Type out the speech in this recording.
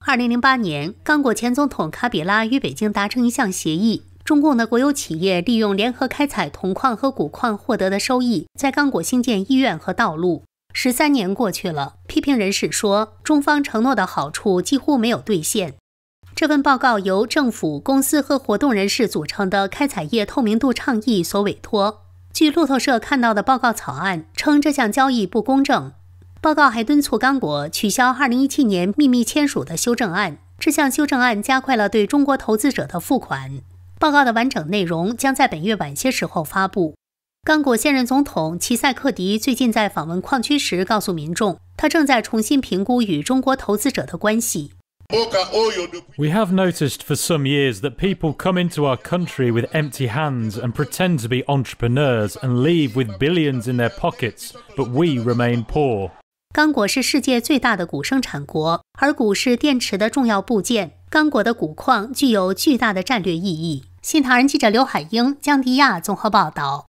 二零零八年，刚果前总统卡比拉与北京达成一项协议，中共的国有企业利用联合开采铜矿和钴矿获得的收益，在刚果兴建医院和道路。十三年过去了，批评人士说，中方承诺的好处几乎没有兑现。这份报告由政府、公司和活动人士组成的“开采业透明度倡议”所委托。据路透社看到的报告草案称，这项交易不公正。报告还敦促刚果取消2017年秘密签署的修正案，这项修正案加快了对中国投资者的付款。报告的完整内容将在本月晚些时候发布。刚果现任总统齐塞克迪最近在访问矿区时告诉民众，他正在重新评估与中国投资者的关系。We have noticed for some years that people come into our country with empty hands and pretend to be entrepreneurs and leave with billions in their pockets, but we remain poor. 刚果是世界最大的钴生产国，而钴是电池的重要部件。刚果的钴矿具有巨大的战略意义。新唐人记者刘海英、江迪亚综合报道。